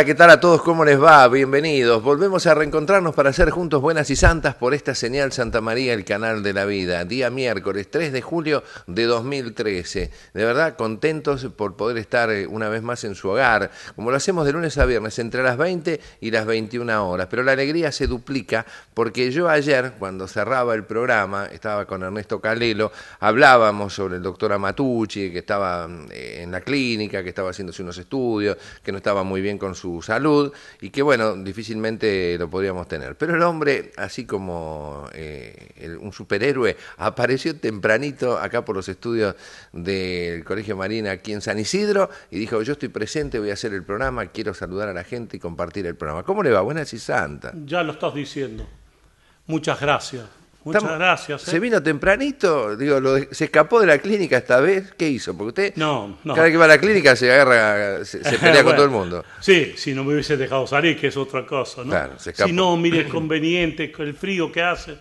Hola, ¿qué tal a todos? ¿Cómo les va? Bienvenidos. Volvemos a reencontrarnos para ser juntos buenas y santas por esta señal Santa María, el canal de la vida. Día miércoles 3 de julio de 2013. De verdad, contentos por poder estar eh, una vez más en su hogar, como lo hacemos de lunes a viernes, entre las 20 y las 21 horas. Pero la alegría se duplica porque yo ayer, cuando cerraba el programa, estaba con Ernesto Calelo, hablábamos sobre el doctor Amatucci, que estaba mm, eh, en la clínica, que estaba haciéndose unos estudios, que no estaba muy bien con su salud y que bueno, difícilmente lo podríamos tener. Pero el hombre, así como eh, un superhéroe, apareció tempranito acá por los estudios del Colegio Marina aquí en San Isidro y dijo, yo estoy presente, voy a hacer el programa, quiero saludar a la gente y compartir el programa. ¿Cómo le va? Buenas y santa. Ya lo estás diciendo. Muchas gracias. Muchas gracias. ¿eh? Se vino tempranito, digo, lo, se escapó de la clínica esta vez. ¿Qué hizo? Porque usted, no, no. cada que va a la clínica, se agarra, se, pelea con todo el mundo. Sí, si no me hubiese dejado salir, que es otra cosa, ¿no? Claro, se si no, mire, es conveniente, el frío que hace.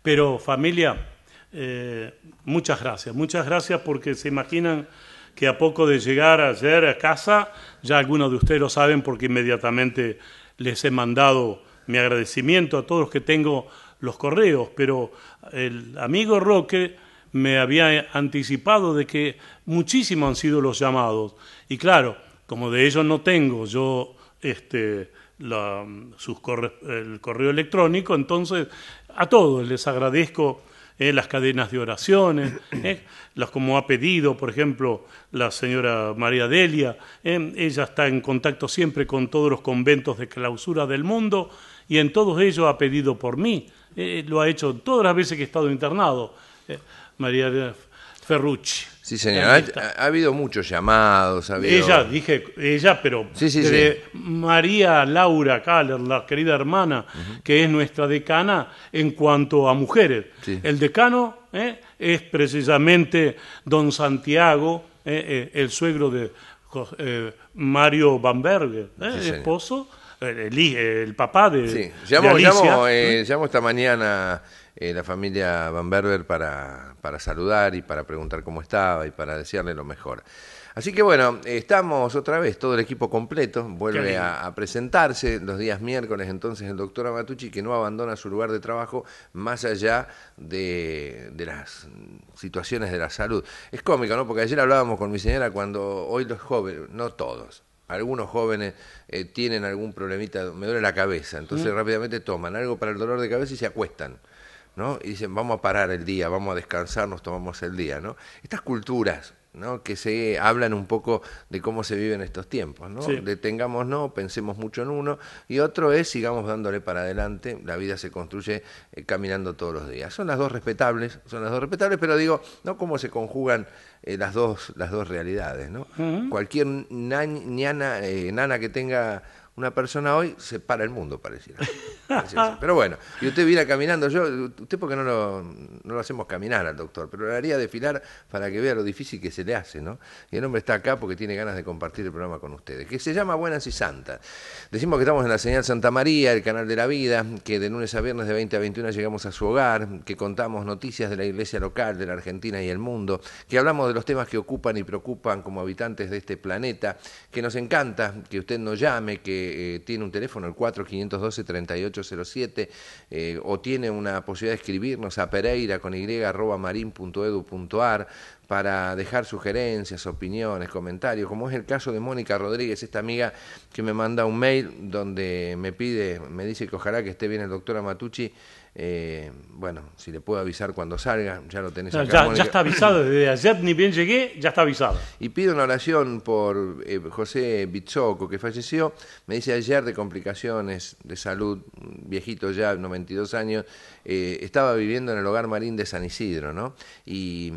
Pero, familia, eh, muchas gracias. Muchas gracias porque se imaginan que a poco de llegar ayer a casa, ya algunos de ustedes lo saben porque inmediatamente les he mandado mi agradecimiento a todos los que tengo los correos, pero el amigo Roque me había anticipado de que muchísimos han sido los llamados. Y claro, como de ellos no tengo yo este, sus el correo electrónico, entonces a todos les agradezco eh, las cadenas de oraciones, las eh, como ha pedido, por ejemplo, la señora María Delia. Eh, ella está en contacto siempre con todos los conventos de clausura del mundo y en todos ellos ha pedido por mí. Eh, eh, lo ha hecho todas las veces que he estado internado, eh, María Ferrucci. Sí, señor, ha, habido muchos llamados. Ella, dije ella, pero de María Laura Kaller, la querida hermana, que es nuestra decana en cuanto a mujeres. El decano es precisamente don Santiago, el suegro de Mario Bamberger, esposo el, papá de. Sí, llamo, Alicia. Llamo, eh, esta mañana eh, la familia Van Berber para, saludar y para preguntar cómo estaba y para decirle lo mejor. Así que bueno, estamos otra vez, todo el equipo completo vuelve a, presentarse los días miércoles entonces el doctor Amatucci que no abandona su lugar de trabajo más allá de, de, las situaciones de la salud. Es cómico, ¿no? Porque ayer hablábamos con mi señora cuando hoy los jóvenes, no todos, algunos jóvenes eh, tienen algún problemita, me duele la cabeza, entonces rápidamente toman algo para el dolor de cabeza y se acuestan. ¿no? Y dicen, vamos a parar el día, vamos a descansar, nos tomamos el día. ¿no? Estas culturas ¿no? que se hablan un poco de cómo se vive en estos tiempos. ¿no? Detengamos, no, pensemos mucho en uno. Y otro es, sigamos dándole para adelante, la vida se construye eh, caminando todos los días. Son las dos respetables, son las dos respetables, pero digo, no cómo se conjugan eh, las, dos, las dos realidades. ¿no? Cualquier nana, eh, nana que tenga una persona hoy se para el mundo, pareciera. Pero bueno, y usted viera caminando, yo, usted porque no lo, no lo hacemos caminar al doctor, pero le haría desfilar para que vea lo difícil que se le hace, ¿no? Y el hombre está acá porque tiene ganas de compartir el programa con ustedes, que se llama Buenas y Santas. Decimos que estamos en la señal Santa María, el canal de la vida, que de lunes a viernes de 20 a 21 llegamos a su hogar, que contamos noticias de la iglesia local, de la Argentina y el mundo, que hablamos de los temas que ocupan y preocupan como habitantes de este planeta, que nos encanta que usted nos llame, que eh, tiene un teléfono, el 4512 38 eh, o tiene una posibilidad de escribirnos a pereira con y arroba ar para dejar sugerencias, opiniones, comentarios, como es el caso de Mónica Rodríguez, esta amiga que me manda un mail donde me pide, me dice que ojalá que esté bien el doctor Amatucci eh, bueno, si le puedo avisar cuando salga, ya lo tenés ya, está avisado desde ayer, ni bien llegué, ya está avisado. Y pido una oración por eh, José Bichoco, que falleció, me dice ayer de complicaciones de salud, viejito ya, 92 años, eh, estaba viviendo en el hogar marín de San Isidro, ¿no? Y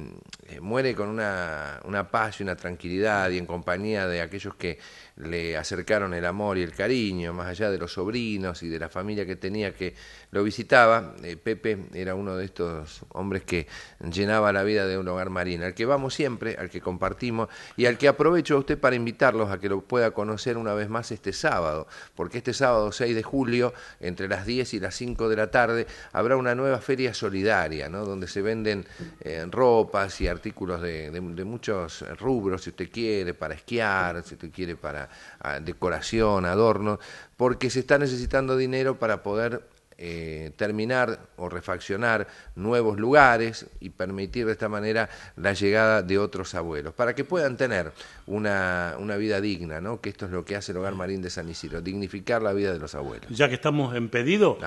muere con una paz y una tranquilidad y en compañía de aquellos que le acercaron el amor y el cariño, más allá de los sobrinos y de la familia que tenía que lo visitaba. Eh, Pepe era uno de estos hombres que llenaba la vida de un hogar marino, al que vamos siempre, al que compartimos y al que aprovecho a usted para invitarlos a que lo pueda conocer una vez más este sábado, porque este sábado 6 de julio, entre las 10 y las 5 de la tarde, habrá una nueva feria solidaria, ¿no? donde se venden eh, ropas y artículos de, de muchos rubros, si usted quiere, para esquiar, si usted quiere para decoración, adornos, porque se está necesitando dinero para poder eh, terminar o refaccionar nuevos lugares y permitir de esta manera la llegada de otros abuelos, para que puedan tener una, vida digna, ¿no? que esto es lo que hace el Hogar Marín de San Isidro, dignificar la vida de los abuelos. Ya que estamos en pedido,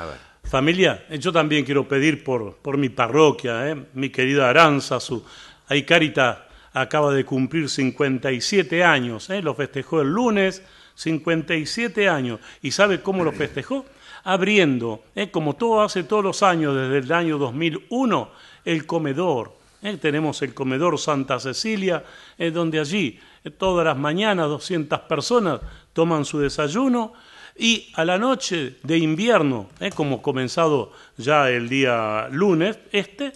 familia, eh, yo también quiero pedir por, mi parroquia, eh, mi querida Aranza, su hay Carita acaba de cumplir 57 años, ¿eh? lo festejó el lunes, 57 años. ¿Y sabe cómo lo festejó? Abriendo, ¿eh? como todo hace todos los años desde el año 2001, el comedor. ¿eh? Tenemos el comedor Santa Cecilia, ¿eh? donde allí ¿eh? todas las mañanas 200 personas toman su desayuno y a la noche de invierno, ¿eh? como comenzado ya el día lunes, este,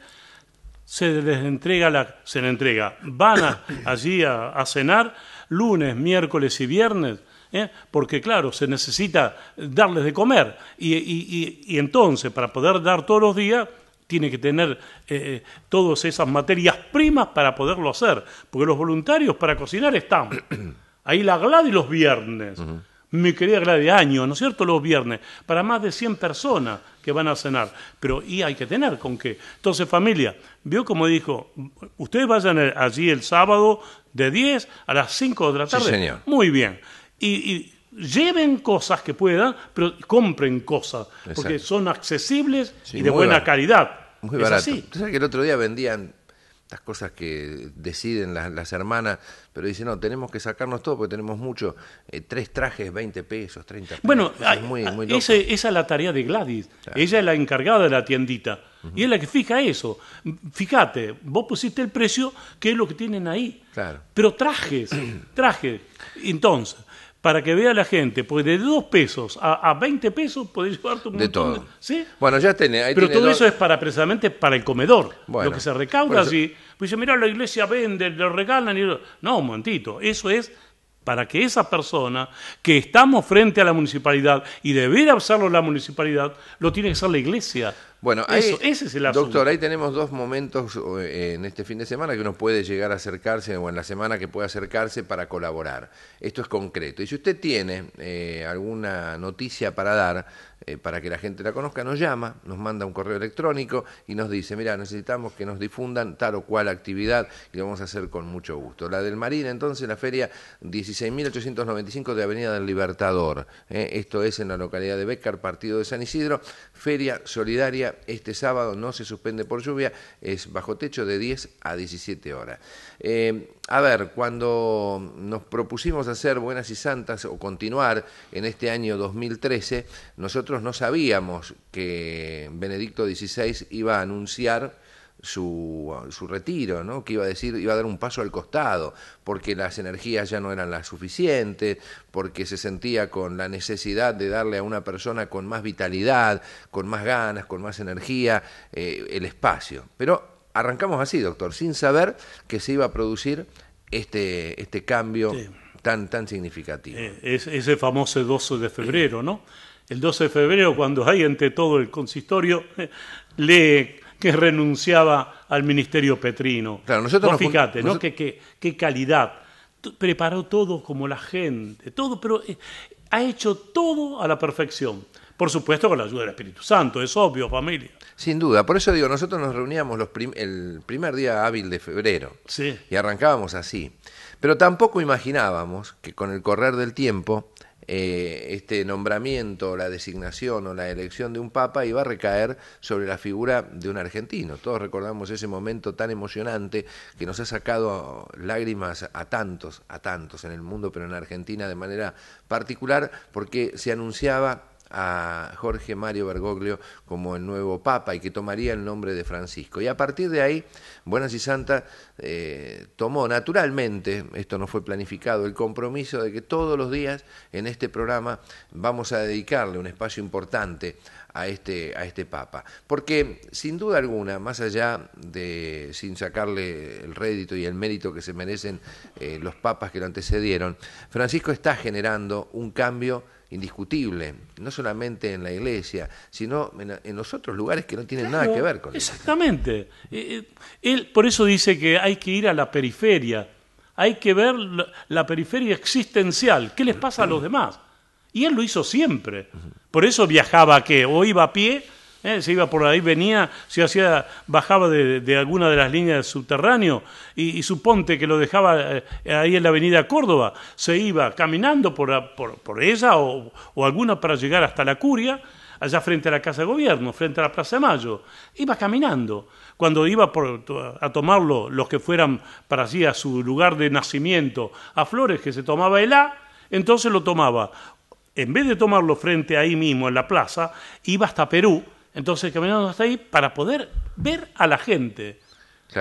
se les entrega, la, se le entrega. van a, allí a, cenar lunes, miércoles y viernes, ¿eh? porque claro, se necesita darles de comer. Y, y, y, entonces, para poder dar todos los días, tiene que tener eh, eh, todas esas materias primas para poderlo hacer, porque los voluntarios para cocinar están. Ahí la y los viernes mi querida de Año, ¿no es cierto? Los viernes, para más de 100 personas que van a cenar. Pero y hay que tener con qué. Entonces, familia, vio como dijo, ustedes vayan allí el sábado de 10 a las 5 de la tarde. Sí, señor. Muy bien. Y, lleven cosas que puedan, pero compren cosas, porque son accesibles y de buena calidad. Muy es Así. sabes que el otro día vendían estas cosas que deciden las, hermanas, pero dicen, no, tenemos que sacarnos todo porque tenemos mucho, eh, tres trajes, 20 pesos, 30 pesos. Bueno, es muy, esa, es la tarea de Gladys, ella es la encargada de la tiendita y es la que fija eso. Fíjate, vos pusiste el precio, que es lo que tienen ahí. Claro. Pero trajes, trajes. Entonces, para que vea la gente, pues de 2 pesos a, veinte 20 pesos podéis llevarte un de todo. ¿sí? Bueno, ya tiene... Pero todo eso es para precisamente para el comedor. lo que se recauda así. Pues dice, mira, la iglesia vende, le regalan. Y No, un momentito. Eso es para que esa persona que estamos frente a la municipalidad y debiera hacerlo la municipalidad, lo tiene que hacer la iglesia. Bueno, ese es el Doctor, ahí tenemos dos momentos eh, en este fin de semana que uno puede llegar a acercarse, o en la semana que puede acercarse para colaborar. Esto es concreto. Y si usted tiene eh, alguna noticia para dar, eh, para que la gente la conozca, nos llama, nos manda un correo electrónico y nos dice, mira, necesitamos que nos difundan tal o cual actividad y lo vamos a hacer con mucho gusto. La del Marina, entonces, la feria 16.895 de Avenida del Libertador. esto es en la localidad de Becar, partido de San Isidro. Feria Solidaria este sábado, no se suspende por lluvia, es bajo techo de 10 a 17 horas. Eh, a ver, cuando nos propusimos hacer Buenas y Santas o continuar en este año 2013, nosotros no sabíamos que Benedicto XVI iba a anunciar su, retiro, ¿no? que iba a decir, iba a dar un paso al costado, porque las energías ya no eran las suficientes, porque se sentía con la necesidad de darle a una persona con más vitalidad, con más ganas, con más energía, eh, el espacio. Pero arrancamos así, doctor, sin saber que se iba a producir este, este cambio tan, tan significativo. Eh, es, ese famoso 12 de febrero, ¿no? El 12 de febrero, cuando hay entre todo el consistorio, eh, le que renunciaba al ministerio petrino. Claro, fíjate, ¿no? Qué, calidad. Preparó todo como la gente, todo, pero eh, ha hecho todo a la perfección. Por supuesto con la ayuda del Espíritu Santo, es obvio, familia. Sin duda, por eso digo, nosotros nos reuníamos el primer día hábil de febrero sí. y arrancábamos así. Pero tampoco imaginábamos que con el correr del tiempo eh, este nombramiento, la designación o la elección de un papa iba a recaer sobre la figura de un argentino. Todos recordamos ese momento tan emocionante que nos ha sacado lágrimas a tantos, a tantos en el mundo, pero en Argentina de manera particular, porque se anunciaba a Jorge Mario Bergoglio como el nuevo Papa y que tomaría el nombre de Francisco. Y a partir de ahí, Buenas y Santa eh, tomó naturalmente, esto no fue planificado, el compromiso de que todos los días en este programa vamos a dedicarle un espacio importante a este, a este Papa. Porque sin duda alguna, más allá de, sin sacarle el rédito y el mérito que se merecen eh, los papas que lo antecedieron, Francisco está generando un cambio indiscutible, no solamente en la iglesia, sino en, los otros lugares que no tienen nada que ver con eso. Exactamente. Eh, eh, él por eso dice que hay que ir a la periferia, hay que ver la periferia existencial, qué les pasa a los demás. Y él lo hizo siempre. Por eso viajaba que o iba a pie eh, se iba por ahí, venía, se hacía, bajaba de, alguna de las líneas del subterráneo y, su ponte que lo dejaba eh, ahí en la avenida Córdoba, se iba caminando por, ella o, alguna para llegar hasta la curia, allá frente a la Casa de Gobierno, frente a la Plaza de Mayo. Iba caminando. Cuando iba por, a tomarlo los que fueran para allí a su lugar de nacimiento, a Flores, que se tomaba el A, entonces lo tomaba. En vez de tomarlo frente ahí mismo, en la plaza, iba hasta Perú entonces caminamos hasta ahí para poder ver a la gente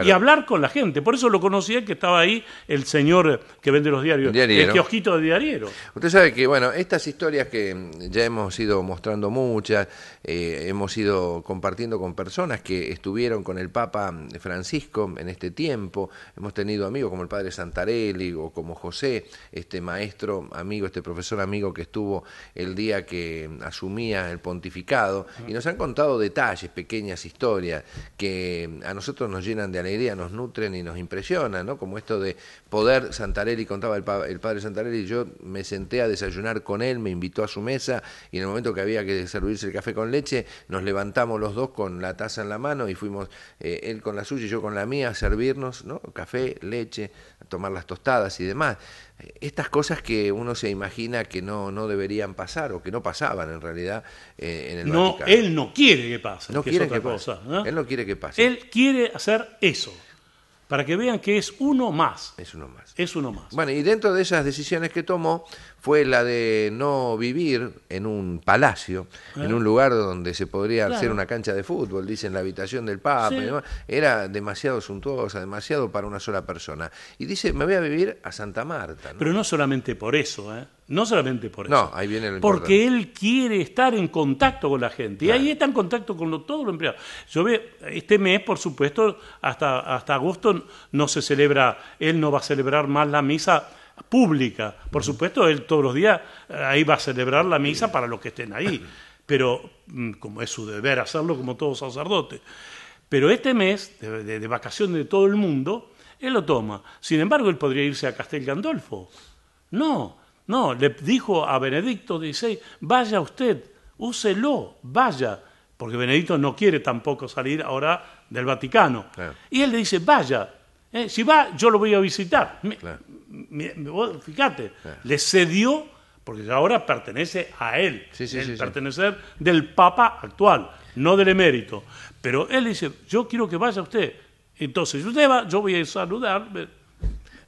y hablar con la gente. Por eso lo conocía que estaba ahí el señor que vende los diarios, el kiosquito de diariero. Usted sabe que, bueno, estas historias que mm, ya hemos ido mostrando muchas, eh, hemos ido compartiendo con personas que estuvieron con el Papa mm, Francisco en este tiempo, hemos tenido amigos como el padre Santarelli o como José, este maestro amigo, este profesor amigo que estuvo el día que mm, asumía el pontificado, y nos han contado detalles, pequeñas historias que a nosotros nos llenan de alegría nos nutren y nos impresiona, ¿no? Como esto de poder, Santarelli contaba el, el padre Santarelli, yo me senté a desayunar con él, me invitó a su mesa y en el momento que había que servirse el café con leche, nos levantamos los dos con la taza en la mano y fuimos eh, él con la suya y yo con la mía a servirnos, ¿no? Café, leche, a tomar las tostadas y demás estas cosas que uno se imagina que no, no deberían pasar o que no pasaban en realidad eh, en el no, Él no quiere que pase. No quiere que cosa, Él no quiere que pase. Él quiere hacer eso. Para que vean que es uno más. Es uno más. Es uno más. Bueno, y dentro de esas decisiones que tomó, fue la de no vivir en un palacio, en un lugar donde se podría hacer una cancha de fútbol, dicen la habitación del Papa, era demasiado suntuosa, demasiado para una sola persona. Y dice, me voy a vivir a Santa Marta. Pero no solamente por eso, ¿eh? No solamente por eso. No, ahí viene Porque él quiere estar en contacto con la gente. Y ahí está en contacto con lo, todos los empleados. Yo este mes, por supuesto, hasta, hasta agosto no se celebra, él no va a celebrar más la misa pública. Por supuesto, él todos los días eh, ahí va a celebrar la misa para los que estén ahí, pero mm, como es su deber hacerlo como todo sacerdote. Pero este mes, de, de vacaciones de todo el mundo, él lo toma. Sin embargo, él podría irse a Castel Gandolfo. No, no, le dijo a Benedicto dice vaya usted, úselo, vaya, porque Benedicto no quiere tampoco salir ahora del Vaticano. Y él le dice, vaya, eh, si va, yo lo voy a visitar. fíjate, le cedió, porque ahora pertenece a él, pertenecer del Papa actual, no del emérito. Pero él dice, yo quiero que vaya usted. Entonces, usted va, yo voy a saludar.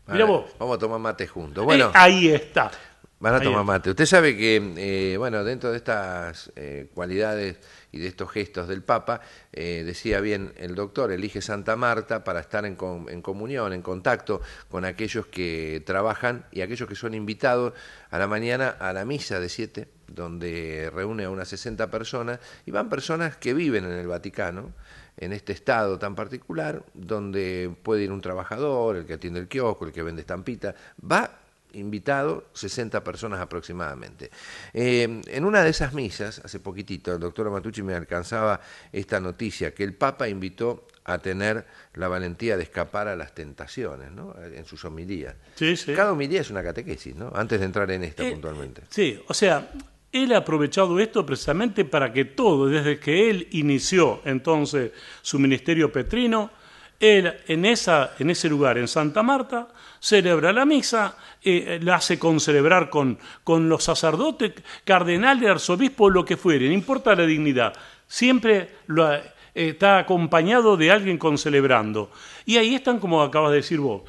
Vamos a tomar mate juntos. Bueno. Eh, ahí está. Van a tomar mate. Usted sabe que, eh, bueno, dentro de estas eh, cualidades y de estos gestos del Papa, eh, decía bien el doctor, elige Santa Marta para estar en, en, comunión, en contacto con aquellos que trabajan y aquellos que son invitados a la mañana a la misa de siete, donde reúne a unas 60 personas, y van personas que viven en el Vaticano, en este estado tan particular, donde puede ir un trabajador, el que atiende el kiosco, el que vende estampita, va invitado, 60 personas aproximadamente. Eh, en una de esas misas, hace poquitito, el doctor Matucci me alcanzaba esta noticia, que el Papa invitó a tener la valentía de escapar a las tentaciones, ¿no? En sus homilías. Sí, sí. Cada homilía es una catequesis, ¿no? Antes de entrar en esta eh, puntualmente. Sí, o sea, él ha aprovechado esto precisamente para que todo, desde que él inició entonces su ministerio petrino, él en, esa, en ese lugar, en Santa Marta, celebra la misa, eh, la hace concelebrar con, con los sacerdotes, cardenales, arzobispos, lo que fuere, no importa la dignidad, siempre eh, está acompañado de alguien concelebrando. Y ahí están, como acabas de decir vos,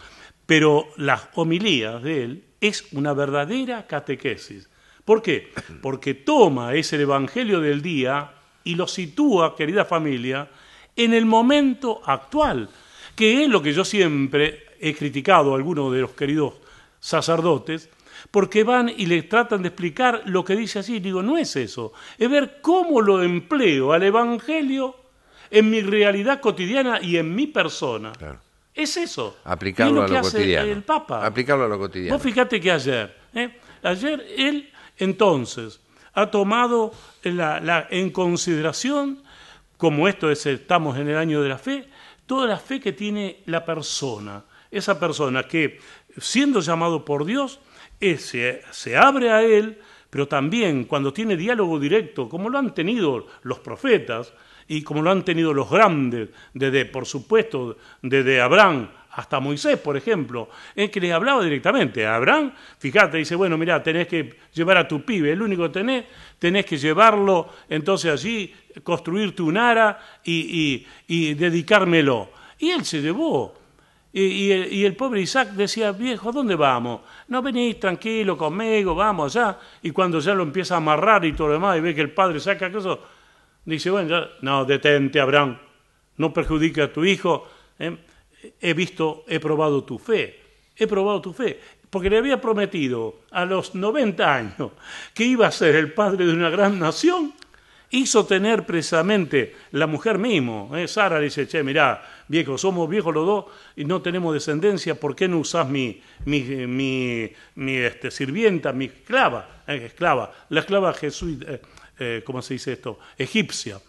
pero las homilías de él es una verdadera catequesis. ¿Por qué? Porque toma ese Evangelio del día y lo sitúa, querida familia, en el momento actual, que es lo que yo siempre he criticado a algunos de los queridos sacerdotes, porque van y le tratan de explicar lo que dice así. Digo, no es eso, es ver cómo lo empleo al Evangelio en mi realidad cotidiana y en mi persona. Es eso. Aplicarlo a lo cotidiano. El Papa. Aplicarlo a lo cotidiano. Vos fíjate que ayer, ¿eh? ayer él entonces ha tomado la, en consideración como esto es, estamos en el año de la fe, toda la fe que tiene la persona, esa persona que siendo llamado por Dios, ese, se abre a Él, pero también cuando tiene diálogo directo, como lo han tenido los profetas y como lo han tenido los grandes, desde, por supuesto, desde Abraham hasta Moisés, por ejemplo, es que les hablaba directamente. A Abraham, fíjate, dice, bueno, mira, tenés que llevar a tu pibe, el único que tenés, tenés que llevarlo entonces allí, construirte un ara y, dedicármelo. Y él se llevó. Y, y, el, pobre Isaac decía, viejo, ¿dónde vamos? No venís tranquilo conmigo, vamos allá. Y cuando ya lo empieza a amarrar y todo lo demás, y ve que el padre saca eso, dice, bueno, ya, no, detente, Abraham, no perjudique a tu hijo. ¿eh? he visto, he probado tu fe, he probado tu fe, porque le había prometido a los 90 años que iba a ser el padre de una gran nación, hizo tener precisamente la mujer mismo. ¿eh? Sara dice, che, mirá, viejo, somos viejos los dos y no tenemos descendencia, ¿por qué no usas mi, este, sirvienta, mi esclava? Eh, esclava, la esclava jesuita, eh, eh, ¿cómo se dice esto? Egipcia.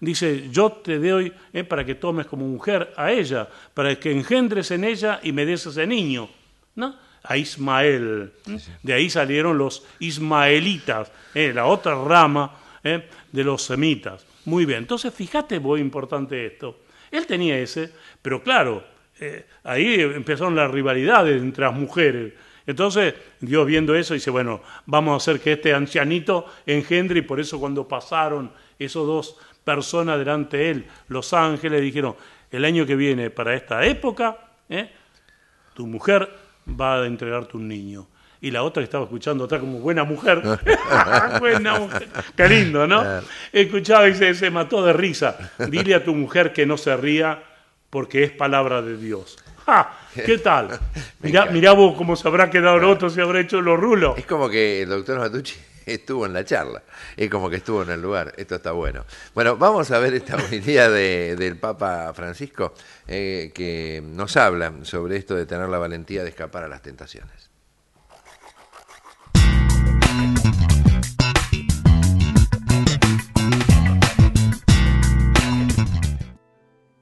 Dice, yo te doy eh, para que tomes como mujer a ella, para que engendres en ella y me des ese niño, ¿no? A Ismael. ¿eh? De ahí salieron los ismaelitas, ¿eh? la otra rama de los semitas. Muy bien, entonces fíjate muy importante esto. Él tenía ese, pero claro, ahí empezaron las rivalidades entre las mujeres. Entonces, Dios viendo eso dice, bueno, vamos a hacer que este ancianito engendre y por eso cuando pasaron esos dos personas delante de él, los ángeles, dijeron, el año que viene, para esta época, ¿eh? tu mujer va a entregarte un niño. Y la otra que estaba escuchando atrás como buena mujer, buena mujer, qué lindo, ¿no? Escuchaba y se, mató de risa. Dile a tu mujer que no se ría porque es palabra de Dios. ¡Ja! ¿Qué tal? Mirá, mirá vos cómo se habrá quedado el otro, si habrá hecho los rulos. Es como que el doctor Matucci estuvo en la charla, es como que estuvo en el lugar, esto está bueno. Bueno, vamos a ver esta homilía del Papa Francisco eh, que nos habla sobre esto de tener la valentía de escapar a las tentaciones.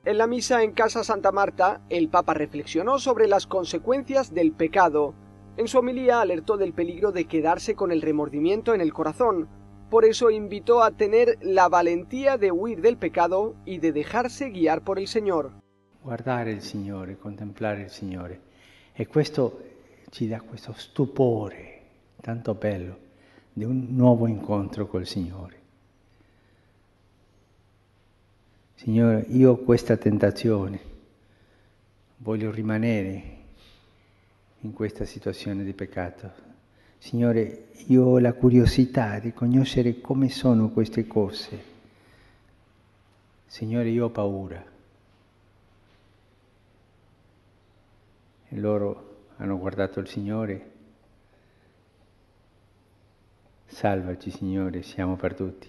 En la misa en Casa Santa Marta, el Papa reflexionó sobre las consecuencias del pecado en su homilía alertó del peligro de quedarse con el remordimiento en el corazón, por eso invitó a tener la valentía de huir del pecado y de dejarse guiar por el Señor. Guardar el Señor, contemplar el Signore. E questo ci dà questo stupore tanto bello de un nuovo incontro col Signore. Signore, io ho questa tentazione, voglio rimanere in questa situazione di peccato. Signore, io ho la curiosità di conoscere come sono queste cose. Signore, io ho paura. E loro hanno guardato il Signore. Salvaci, Signore, siamo perduti.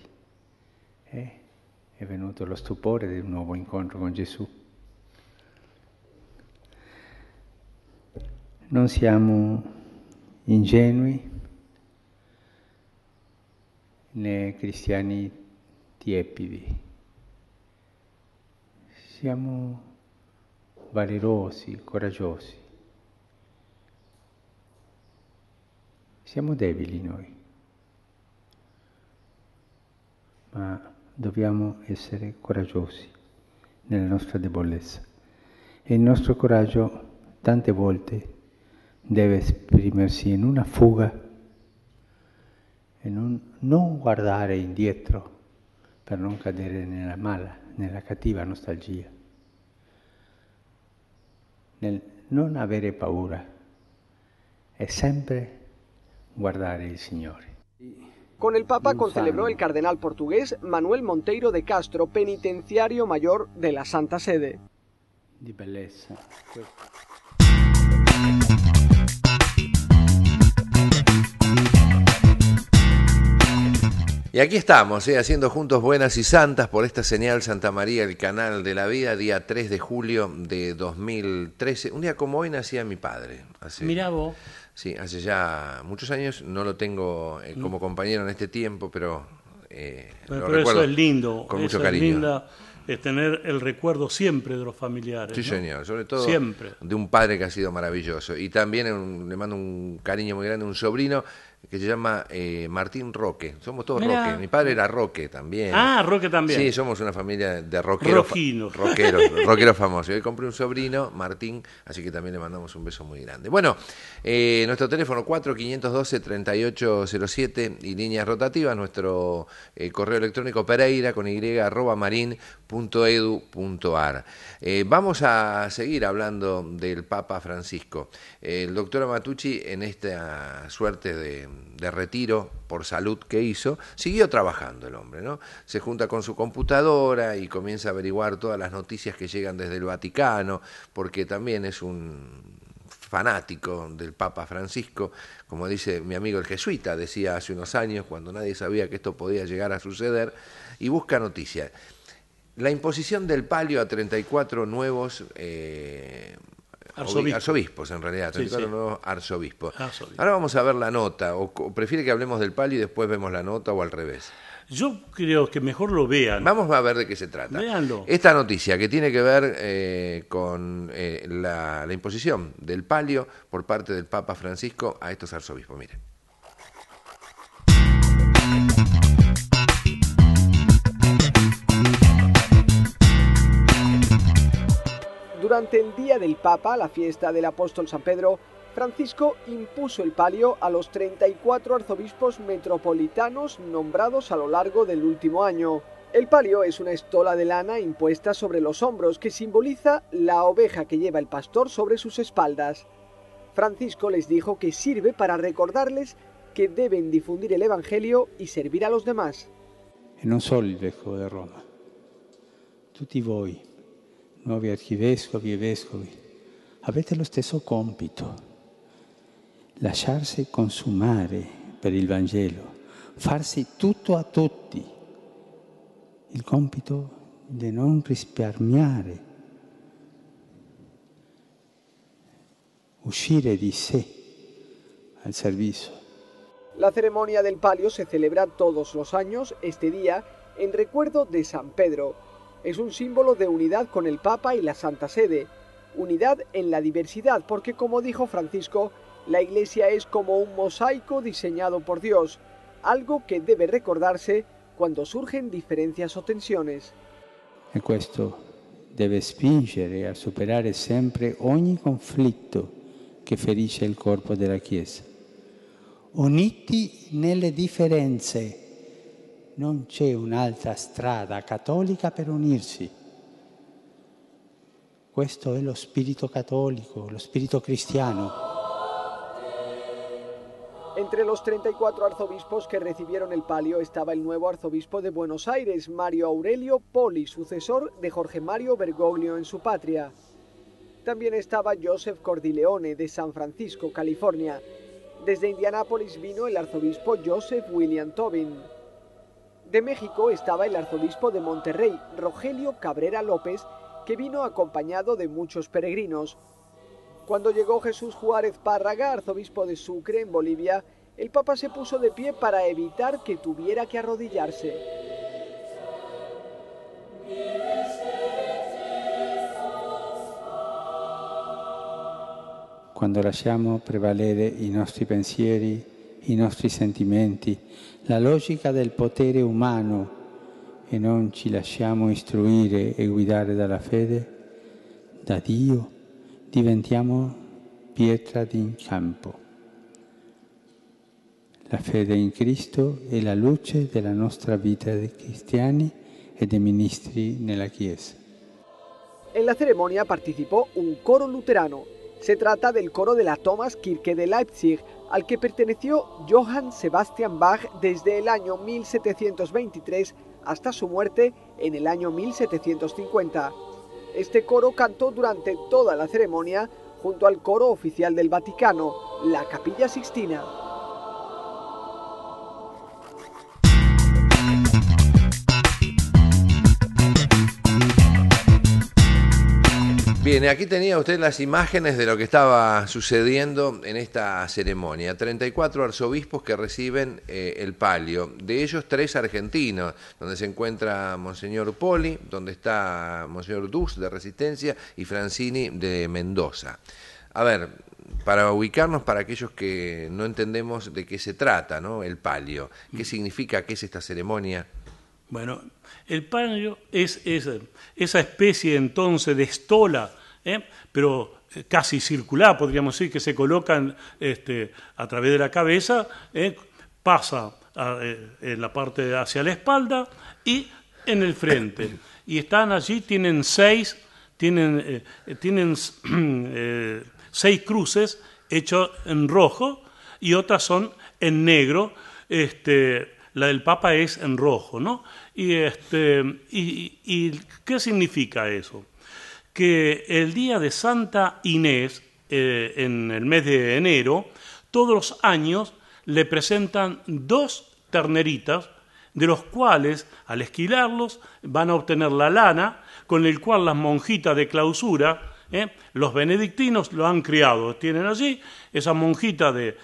E eh, è venuto lo stupore del nuovo incontro con Gesù. non siamo ingenui né cristiani tiepidi, siamo valerosi, coraggiosi. Siamo debili noi, ma dobbiamo essere coraggiosi nella nostra debolezza. E il nostro coraggio tante volte debe exprimirse en una fuga, en un non guardare indietro per non cadere la mala, nella cattiva nostalgia, nel non avere paura e sempre guardare il señor Con el Papa concelebró el cardenal portugués Manuel Monteiro de Castro, penitenciario mayor de la Santa Sede. Y aquí estamos, ¿eh? haciendo juntos buenas y santas por esta señal Santa María, el canal de la vida, día 3 de julio de 2013. Un día como hoy nacía mi padre. Hace, Mirá vos. Sí, hace ya muchos años, no lo tengo eh, mm. como compañero en este tiempo, pero... Eh, pero, eso es lindo, con mucho cariño. Es linda es tener el recuerdo siempre de los familiares. Sí, señor, sobre todo de un padre que ha sido maravilloso. Y también le mando un cariño muy grande a un sobrino que se llama eh, Martín Roque. Somos todos Roque. Mi padre era Roque también. Ah, Roque también. Sí, somos una familia de roqueros Roquinos. Rockeros, rockeros famosos. Hoy compré un sobrino, Martín, así que también le mandamos un beso muy grande. Bueno, eh, nuestro teléfono 4 3807 y líneas rotativas. Nuestro eh, correo electrónico pereira con y arroba marín punto edu punto vamos a seguir hablando del Papa Francisco. el doctor Amatucci en esta suerte de de retiro por salud que hizo, siguió trabajando el hombre, ¿no? Se junta con su computadora y comienza a averiguar todas las noticias que llegan desde el Vaticano, porque también es un fanático del Papa Francisco, como dice mi amigo el jesuita, decía hace unos años, cuando nadie sabía que esto podía llegar a suceder, y busca noticias. La imposición del palio a 34 nuevos eh, Arzobispos. en realidad, nuevos arzobispos. Ahora vamos a ver la nota, o, prefiere que hablemos del palio y después vemos la nota o al revés. Yo creo que mejor lo vean. Vamos a ver de qué se trata. Veanlo. Esta noticia que tiene que ver eh, con eh, la, la imposición del palio por parte del Papa Francisco a estos arzobispos. Miren. Durante el Día del Papa, la fiesta del apóstol San Pedro, Francisco impuso el palio a los 34 arzobispos metropolitanos nombrados a lo largo del último año. El palio es una estola de lana impuesta sobre los hombros que simboliza la oveja que lleva el pastor sobre sus espaldas. Francisco les dijo que sirve para recordarles que deben difundir el Evangelio y servir a los demás. No de Roma, tutti voi nuovi archivescovi e vescovi, avete lo stesso compito, lasciarsi consumare per il Vangelo, farsi tutto a tutti, il compito de non risparmiare, uscire di sé al servicio. La ceremonia del palio se celebra todos los años este día en recuerdo de San Pedro, es un símbolo de unidad con el Papa y la Santa Sede, unidad en la diversidad, porque como dijo Francisco, la Iglesia es como un mosaico diseñado por Dios, algo que debe recordarse cuando surgen diferencias o tensiones. E questo deve spingere a superare sempre ogni conflitto che ferisce il corpo della Chiesa. Uniti nelle differenze, ...no c'è un'altra strada cattolica per unirsi. Questo è lo spirito cattolico, lo spirito cristiano. Entre los 34 arzobispos que recibieron el palio estaba el nuevo arzobispo de Buenos Aires, Mario Aurelio Poli, sucesor de Jorge Mario Bergoglio en su patria. También estaba Joseph Cordileone de San Francisco, California. Desde Indianápolis vino el arzobispo Joseph William Tobin. De México estaba el arzobispo de Monterrey, Rogelio Cabrera López, que vino acompañado de muchos peregrinos. Cuando llegó Jesús Juárez Párraga, arzobispo de Sucre, en Bolivia, el Papa se puso de pie para evitar que tuviera que arrodillarse. Cuando lasciamo prevalere i nostri pensieri, y nostri sentimenti, la logica del potere umano e non ci lasciamo istruire e guidare dalla fede, da Dio diventiamo pietra d'incampo. La fede in Cristo è la luce della nostra vita di cristiani e dei ministri nella Chiesa. En la ceremonia participó un coro luterano Se trata del coro de la Thomaskirche de Leipzig, al que perteneció Johann Sebastian Bach desde el año 1723 hasta su muerte en el año 1750. Este coro cantó durante toda la ceremonia junto al coro oficial del Vaticano, la Capilla Sixtina. Bien, aquí tenía usted las imágenes de lo que estaba sucediendo en esta ceremonia. 34 arzobispos que reciben eh, el palio, de ellos tres argentinos, donde se encuentra Monseñor Poli, donde está Monseñor Duz de Resistencia y Francini de Mendoza. A ver, para ubicarnos para aquellos que no entendemos de qué se trata, ¿no? El palio, ¿qué mm. significa, qué es esta ceremonia? Bueno, el paño es, esa especie entonces de estola, ¿eh? pero eh, casi circular, podríamos decir, que se colocan este, a través de la cabeza, ¿eh? pasa en la parte hacia la espalda y en el frente. Y están allí, tienen seis, tienen, seis cruces hechos en rojo y otras son en negro. Este, la del Papa es en rojo, ¿no? Y, este, y, qué significa eso? Que el día de Santa Inés, eh, en el mes de enero, todos los años le presentan dos terneritas, de los cuales, al esquilarlos, van a obtener la lana, con el cual las monjitas de clausura ¿eh? Los benedictinos lo han criado, tienen allí esa monjita de,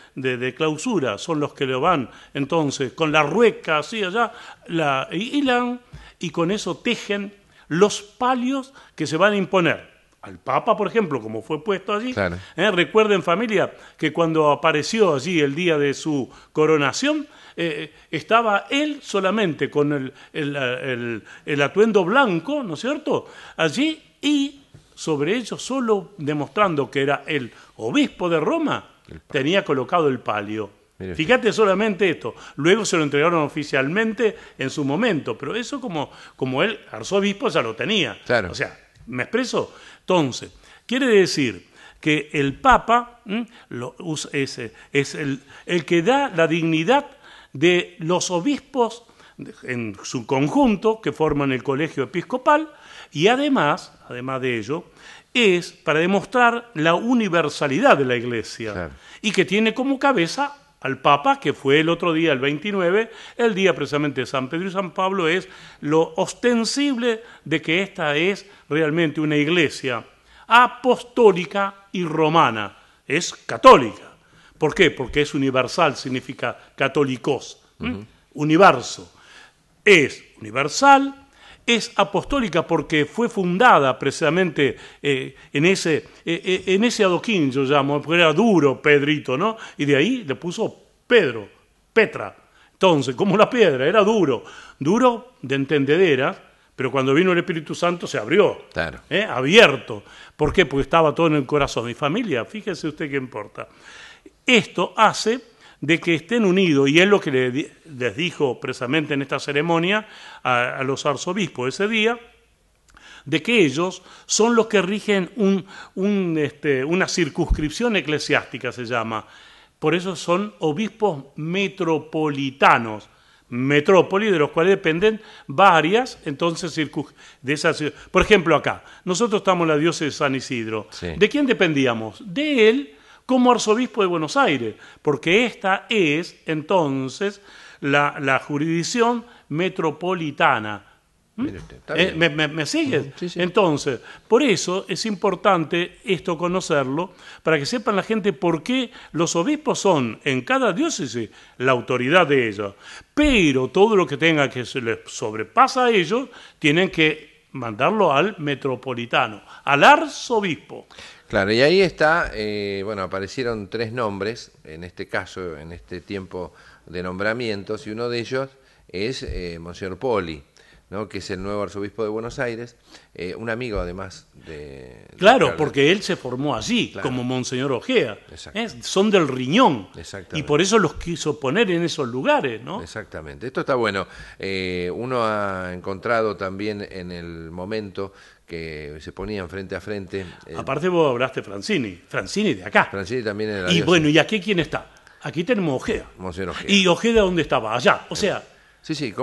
clausura, son los que lo van entonces con la rueca así allá, la hilan y con eso tejen los palios que se van a imponer. Al Papa, por ejemplo, como fue puesto allí. ¿eh? Recuerden, familia, que cuando apareció allí el día de su coronación, eh, estaba él solamente con el, el, atuendo blanco, ¿no es cierto? Allí y sobre ello, solo demostrando que era el obispo de Roma, tenía colocado el palio. Fíjate solamente esto. Luego se lo entregaron oficialmente en su momento, pero eso como, como él, arzobispo, ya lo tenía. O sea, ¿me expreso? Entonces, quiere decir que el Papa es, es el, que da la dignidad de los obispos en su conjunto que forman el colegio episcopal y además, además de ello, es para demostrar la universalidad de la Iglesia y que tiene como cabeza al Papa, que fue el otro día, el 29, el día precisamente de San Pedro y San Pablo, es lo ostensible de que esta es realmente una Iglesia apostólica y romana, es católica. ¿Por qué? Porque es universal, significa católicos, ¿eh? universo. Es universal, es apostólica porque fue fundada precisamente eh, en, ese, eh, eh, en ese adoquín, yo llamo, porque era duro Pedrito, ¿no? Y de ahí le puso Pedro, Petra. Entonces, como la piedra, era duro, duro de entendedera, pero cuando vino el Espíritu Santo se abrió, claro. abierto. ¿Por qué? Porque estaba todo en el corazón. Mi familia, fíjese usted qué importa. Esto hace de que estén unidos, y es lo que les dijo precisamente en esta ceremonia a, los arzobispos ese día, de que ellos son los que rigen este, una circunscripción eclesiástica, se llama. Por eso son obispos metropolitanos, metrópoli de los cuales dependen varias, entonces de esas. Por ejemplo, acá, nosotros estamos en la diócesis de San Isidro. ¿De quién dependíamos? De él como arzobispo de Buenos Aires, porque esta es entonces la, jurisdicción metropolitana. ¿Mm? Eh, ¿Me, siguen? Entonces, por eso es importante esto conocerlo, para que sepan la gente por qué los obispos son en cada diócesis la autoridad de ellos. Pero todo lo que tenga que se les sobrepasa a ellos, tienen que mandarlo al metropolitano, al arzobispo. Claro, y ahí está, eh, bueno, aparecieron tres nombres, en este caso, en este tiempo de nombramientos, y uno de ellos es eh, Monseñor Poli. ¿no? que es el nuevo arzobispo de Buenos Aires, eh, un amigo además de... Claro, porque él se formó así, como Monseñor Ojea. ¿eh? Exacto. Son del riñón. Y por eso los quiso poner en esos lugares, ¿no? Exactamente. Esto está bueno. uno ha encontrado también en el momento que se ponían frente a frente. Eh, Aparte vos hablaste Francini, Francini de acá. Francini también era... Y bueno, ¿y aquí quién está? Aquí tenemos Ojeda. Ojeda. ¿Y Ojeda dónde estaba? Allá. O eh, sea... Sí, sí,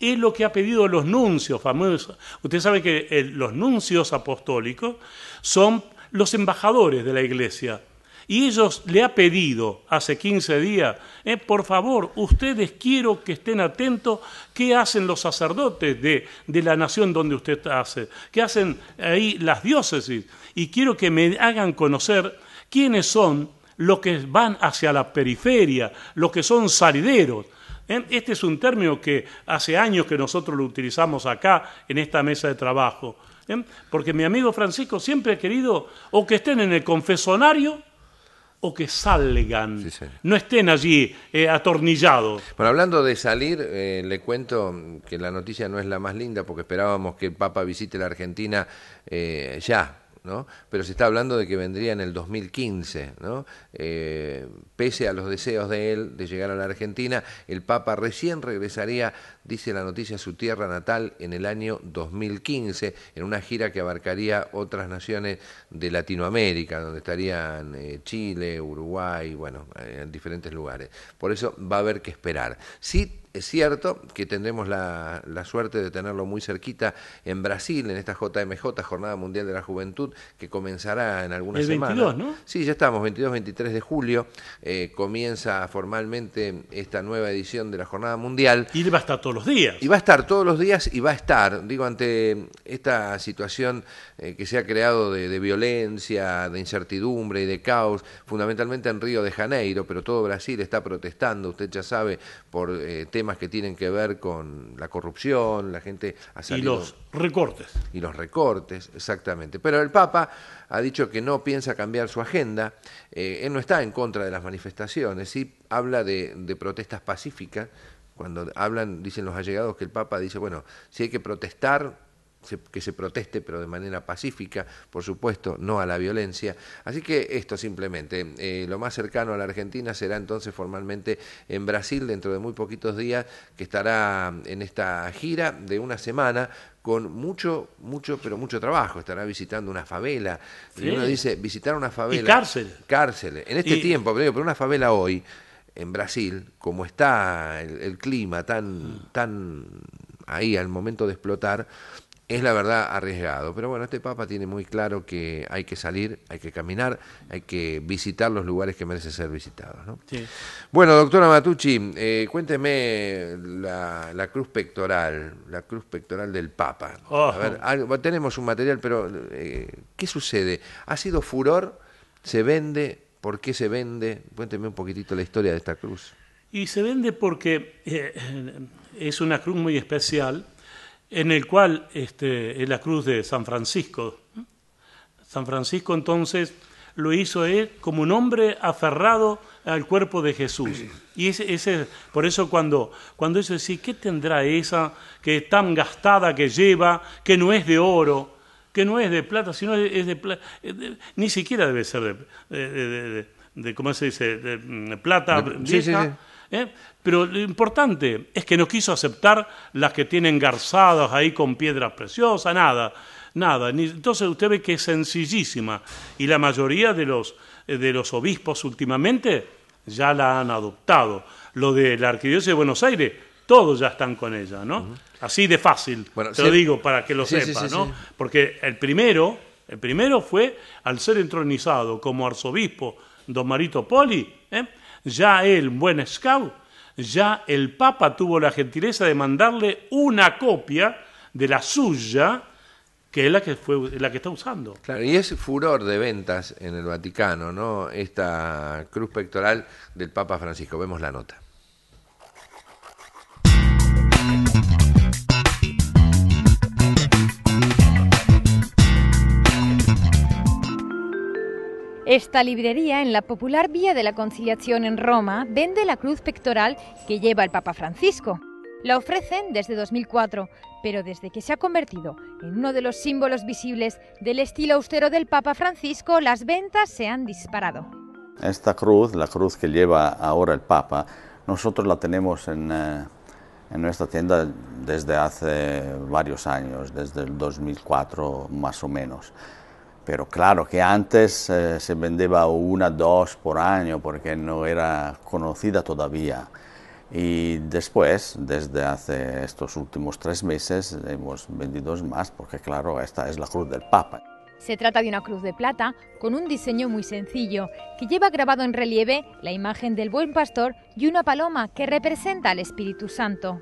es, lo que ha pedido los nuncios famosos. Usted sabe que eh, los nuncios apostólicos son los embajadores de la iglesia y ellos le ha pedido hace 15 días, eh, por favor, ustedes quiero que estén atentos qué hacen los sacerdotes de, la nación donde usted hace, qué hacen ahí las diócesis, y quiero que me hagan conocer quiénes son los que van hacia la periferia, los que son salideros. Eh, este es un término que hace años que nosotros lo utilizamos acá, en esta mesa de trabajo. Eh, porque mi amigo Francisco siempre ha querido o que estén en el confesonario o que salgan, no estén allí eh, atornillados. Bueno, hablando de salir, eh, le cuento que la noticia no es la más linda porque esperábamos que el Papa visite la Argentina eh, ya. ¿no? pero se está hablando de que vendría en el 2015. ¿no? pese a los deseos de él de llegar a la Argentina, el Papa recién regresaría dice la noticia, su tierra natal en el año 2015, en una gira que abarcaría otras naciones de Latinoamérica, donde estarían eh, Chile, Uruguay, bueno, eh, en diferentes lugares. Por eso va a haber que esperar. Sí, es cierto que tendremos la, suerte de tenerlo muy cerquita en Brasil, en esta JMJ, Jornada Mundial de la Juventud, que comenzará en algunas El 22, semanas. Sí, ya estamos, 22-23 de julio, eh, comienza formalmente esta nueva edición de la Jornada Mundial. a estar todo días. Y va a estar todos los días y va a estar, digo, ante esta situación eh, que se ha creado de, violencia, de incertidumbre y de caos, fundamentalmente en Río de Janeiro, pero todo Brasil está protestando, usted ya sabe, por eh, temas que tienen que ver con la corrupción, la gente ha salido... Y los recortes. Y los recortes, exactamente. Pero el Papa ha dicho que no piensa cambiar su agenda, eh, él no está en contra de las manifestaciones, y habla de protestas pacíficas, cuando hablan, dicen los allegados que el Papa dice, bueno, si hay que protestar, que se proteste, pero de manera pacífica, por supuesto, no a la violencia. Así que esto simplemente, eh, lo más cercano a la Argentina será entonces formalmente en Brasil dentro de muy poquitos días, que estará en esta gira de una semana con mucho, mucho, pero mucho trabajo. Estará visitando una favela. Y uno dice, visitar una favela. cárcel. Cárcel. En este tiempo, pero una favela hoy en Brasil, como está el, clima tan, tan ahí al momento de explotar, es la verdad arriesgado. Pero bueno, este Papa tiene muy claro que hay que salir, hay que caminar, hay que visitar los lugares que merecen ser visitados. Bueno, doctora Matucci, eh, cuénteme la, cruz pectoral, la cruz pectoral del Papa. Oh. A ver, tenemos un material, pero eh, ¿qué sucede? ¿Ha sido furor? ¿Se vende? ¿Por qué se vende? Cuénteme un poquitito la historia de esta cruz. Y se vende porque eh, es una cruz muy especial, en el cual este, es la cruz de San Francisco. San Francisco entonces lo hizo él como un hombre aferrado al cuerpo de Jesús. Y ese, por eso cuando, cuando eso decía, ¿qué tendrá esa que es tan gastada que lleva, que no es de oro? que no es de plata, sino es eh, de, ni siquiera debe ser de, de, ¿cómo se dice?, de, mm, plata ¿eh? Pero lo importante es que no quiso aceptar las que tienen garzadas ahí con piedras preciosas, nada, nada. Entonces usted ve que es sencillísima y la mayoría de los, eh, de los obispos últimamente ya la han adoptado. Lo de la Arquidiócesis de Buenos Aires, todos ya están con ella, ¿no? Así de fácil, te lo digo para que lo sepas. ¿no? Porque el primero, el primero fue al ser entronizado como arzobispo Don Marito Poli, ¿eh? ya él, buen scout, ya el Papa tuvo la gentileza de mandarle una copia de la suya, que es la que fue la que está usando. Claro, y es furor de ventas en el Vaticano, ¿no? Esta cruz pectoral del Papa Francisco. Vemos la nota. Esta librería, en la popular Vía de la Conciliación en Roma, vende la cruz pectoral que lleva el Papa Francisco. La ofrecen desde 2004, pero desde que se ha convertido en uno de los símbolos visibles del estilo austero del Papa Francisco, las ventas se han disparado. Esta cruz, la cruz que lleva ahora el Papa, nosotros la tenemos en, eh, en nuestra tienda desde hace varios años, desde el 2004 más o menos. Pero claro que antes eh, se vendía una, dos por año porque no era conocida todavía. Y después, desde hace estos últimos tres meses, hemos vendido más porque claro, esta es la cruz del Papa. Se trata de una cruz de plata con un diseño muy sencillo, que lleva grabado en relieve la imagen del buen pastor y una paloma que representa al Espíritu Santo.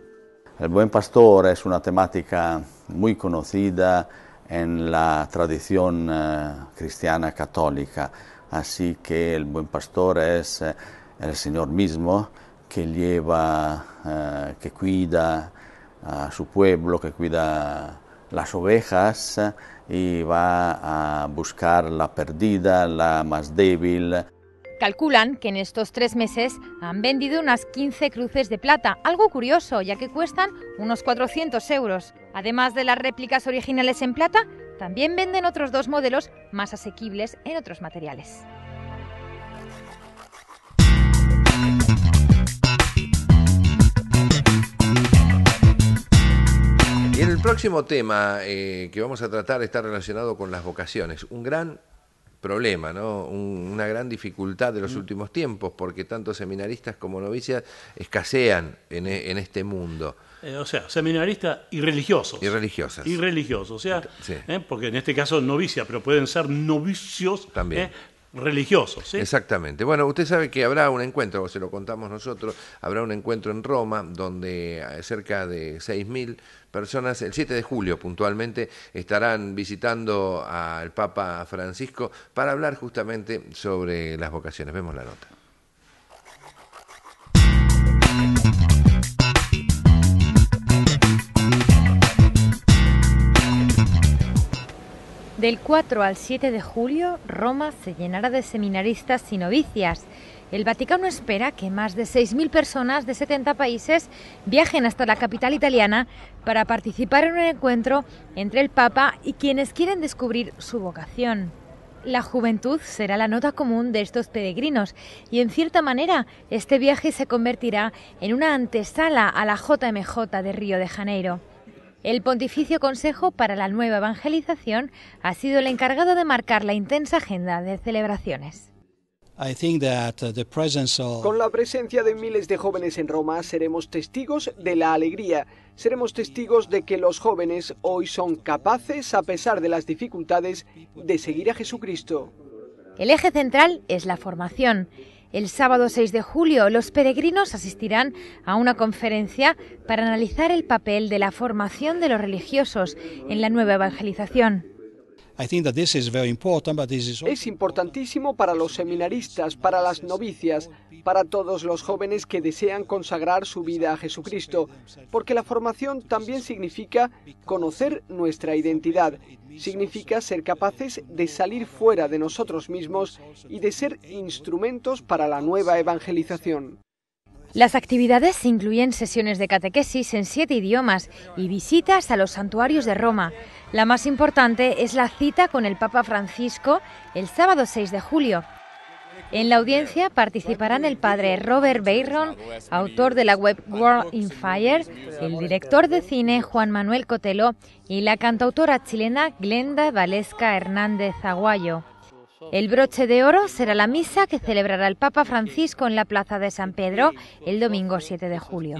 El buen pastor es una temática muy conocida en la tradición eh, cristiana católica. Así que el buen pastor es eh, el Señor mismo que lleva, eh, que cuida a su pueblo, que cuida las ovejas y va a buscar la perdida, la más débil. Calculan que en estos tres meses han vendido unas 15 cruces de plata, algo curioso ya que cuestan unos 400 euros. Además de las réplicas originales en plata, también venden otros dos modelos más asequibles en otros materiales. Y el próximo tema eh, que vamos a tratar está relacionado con las vocaciones. Un gran problema, ¿no? una gran dificultad de los mm. últimos tiempos, porque tanto seminaristas como novicias escasean en, e, este mundo. Eh, o sea, seminaristas y religiosos. Y religiosas. Y religiosos, o sea, ¿eh? porque en este caso novicias, pero pueden ser novicios También. ¿eh? religiosos. ¿sí? Exactamente. Bueno, usted sabe que habrá un encuentro, se lo contamos nosotros, habrá un encuentro en Roma donde eh, cerca de 6.000 personas, el 7 de julio puntualmente, estarán visitando al Papa Francisco para hablar justamente sobre las vocaciones. Vemos la nota. Del 4 al 7 de julio, Roma se llenará de seminaristas y novicias. El Vaticano espera que más de 6.000 personas de 70 países viajen hasta la capital italiana para participar en un encuentro entre el Papa y quienes quieren descubrir su vocación. La juventud será la nota común de estos peregrinos y en cierta manera este viaje se convertirá en una antesala a la JMJ de Río de Janeiro. El Pontificio Consejo para la Nueva Evangelización ha sido el encargado de marcar la intensa agenda de celebraciones. Uh, Con la presencia de miles de jóvenes en Roma seremos testigos de la alegría, seremos testigos de que los jóvenes hoy son capaces, a pesar de las dificultades, de seguir a Jesucristo. El eje central es la formación. El sábado 6 de julio los peregrinos asistirán a una conferencia para analizar el papel de la formación de los religiosos en la nueva evangelización. Es importantísimo para los seminaristas, para las novicias, para todos los jóvenes que desean consagrar su vida a Jesucristo, porque la formación también significa conocer nuestra identidad, significa ser capaces de salir fuera de nosotros mismos y de ser instrumentos para la nueva evangelización. Las actividades incluyen sesiones de catequesis en siete idiomas y visitas a los santuarios de Roma. La más importante es la cita con el Papa Francisco el sábado 6 de julio. En la audiencia participarán el padre Robert Bayron, autor de la web World in Fire, el director de cine Juan Manuel Cotelo y la cantautora chilena Glenda Valesca Hernández Aguayo. El broche de oro será la misa que celebrará el Papa Francisco en la Plaza de San Pedro el domingo 7 de julio.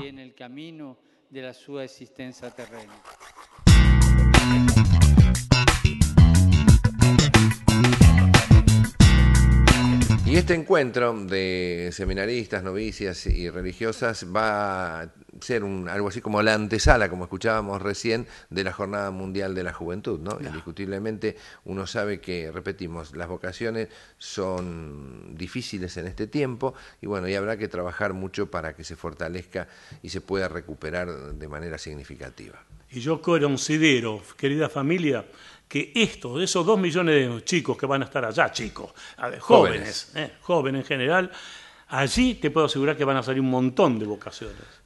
Y este encuentro de seminaristas, novicias y religiosas va a ser algo así como la antesala, como escuchábamos recién, de la Jornada Mundial de la Juventud. Indiscutiblemente uno sabe que, repetimos, las vocaciones son difíciles en este tiempo y bueno, y habrá que trabajar mucho para que se fortalezca y se pueda recuperar de manera significativa. Y yo considero, querida familia, que estos, esos dos millones de chicos que van a estar allá, chicos, jóvenes, jóvenes, eh, jóvenes en general, allí te puedo asegurar que van a salir un montón de vocaciones.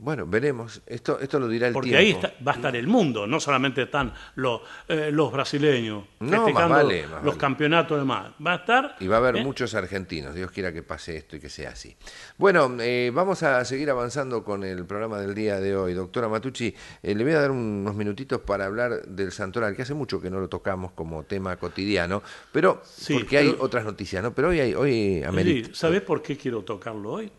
Bueno, veremos. Esto, esto lo dirá el Porque ahí va a estar el mundo, no solamente están los, eh, los brasileños no, los campeonatos y demás. Va a estar. Y va a haber ¿eh? muchos argentinos. Dios quiera que pase esto y que sea así. Bueno, eh, vamos a seguir avanzando con el programa del día de hoy. Doctora Matucci, le voy a dar unos minutitos para hablar del Santoral, que hace mucho que no lo tocamos como tema cotidiano, pero porque hay otras noticias, ¿no? Pero hoy hay, hoy ¿Sabés por qué quiero tocarlo hoy?